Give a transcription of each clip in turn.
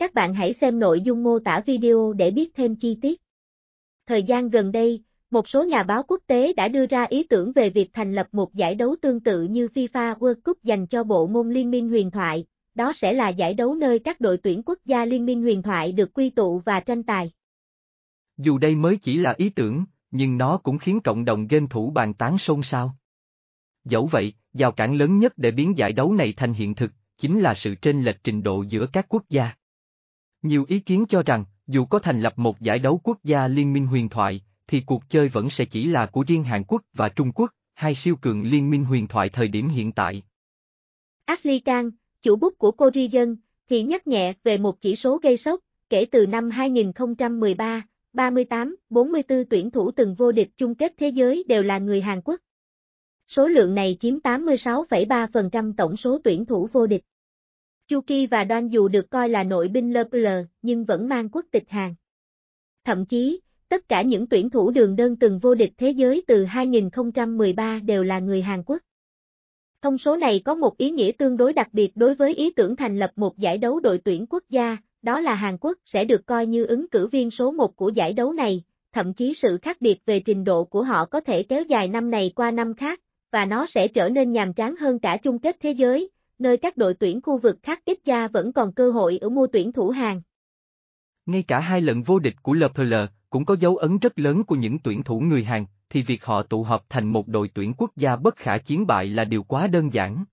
Các bạn hãy xem nội dung mô tả video để biết thêm chi tiết. Thời gian gần đây, một số nhà báo quốc tế đã đưa ra ý tưởng về việc thành lập một giải đấu tương tự như FIFA World Cup dành cho bộ môn Liên minh huyền thoại, đó sẽ là giải đấu nơi các đội tuyển quốc gia Liên minh huyền thoại được quy tụ và tranh tài. Dù đây mới chỉ là ý tưởng, nhưng nó cũng khiến cộng đồng game thủ bàn tán xôn xao. Dẫu vậy, rào cản lớn nhất để biến giải đấu này thành hiện thực, chính là sự trên lệch trình độ giữa các quốc gia. Nhiều ý kiến cho rằng, dù có thành lập một giải đấu quốc gia liên minh huyền thoại, thì cuộc chơi vẫn sẽ chỉ là của riêng Hàn Quốc và Trung Quốc, hai siêu cường liên minh huyền thoại thời điểm hiện tại. Ashley Kang, chủ bút của Korean, thì nhắc nhẹ về một chỉ số gây sốc, kể từ năm 2013, 38, 44 tuyển thủ từng vô địch chung kết thế giới đều là người Hàn Quốc. Số lượng này chiếm 86,3% tổng số tuyển thủ vô địch. Chu Kỳ và Đoan dù được coi là nội binh lơ lờ, nhưng vẫn mang quốc tịch Hàn. Thậm chí, tất cả những tuyển thủ đường đơn từng vô địch thế giới từ 2013 đều là người Hàn Quốc. Thông số này có một ý nghĩa tương đối đặc biệt đối với ý tưởng thành lập một giải đấu đội tuyển quốc gia, đó là Hàn Quốc sẽ được coi như ứng cử viên số 1 của giải đấu này, thậm chí sự khác biệt về trình độ của họ có thể kéo dài năm này qua năm khác, và nó sẽ trở nên nhàm chán hơn cả chung kết thế giới, nơi các đội tuyển khu vực khác ít ra vẫn còn cơ hội ở mua tuyển thủ hàng. Ngay cả hai lần vô địch của LPL cũng có dấu ấn rất lớn của những tuyển thủ người Hàn, thì việc họ tụ hợp thành một đội tuyển quốc gia bất khả chiến bại là điều quá đơn giản.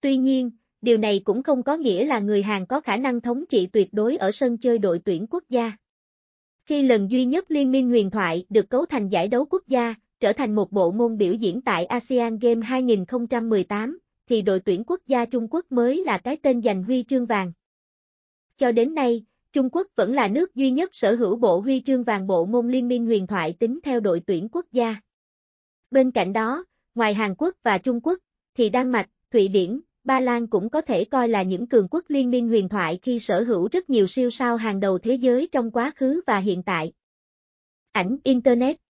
Tuy nhiên, điều này cũng không có nghĩa là người Hàn có khả năng thống trị tuyệt đối ở sân chơi đội tuyển quốc gia. Khi lần duy nhất Liên minh huyền thoại được cấu thành giải đấu quốc gia, trở thành một bộ môn biểu diễn tại ASEAN Games 2018, thì đội tuyển quốc gia Trung Quốc mới là cái tên giành huy chương vàng. Cho đến nay, Trung Quốc vẫn là nước duy nhất sở hữu bộ huy chương vàng bộ môn liên minh huyền thoại tính theo đội tuyển quốc gia. Bên cạnh đó, ngoài Hàn Quốc và Trung Quốc, thì Đan Mạch, Thụy Điển, Ba Lan cũng có thể coi là những cường quốc liên minh huyền thoại khi sở hữu rất nhiều siêu sao hàng đầu thế giới trong quá khứ và hiện tại. Ảnh Internet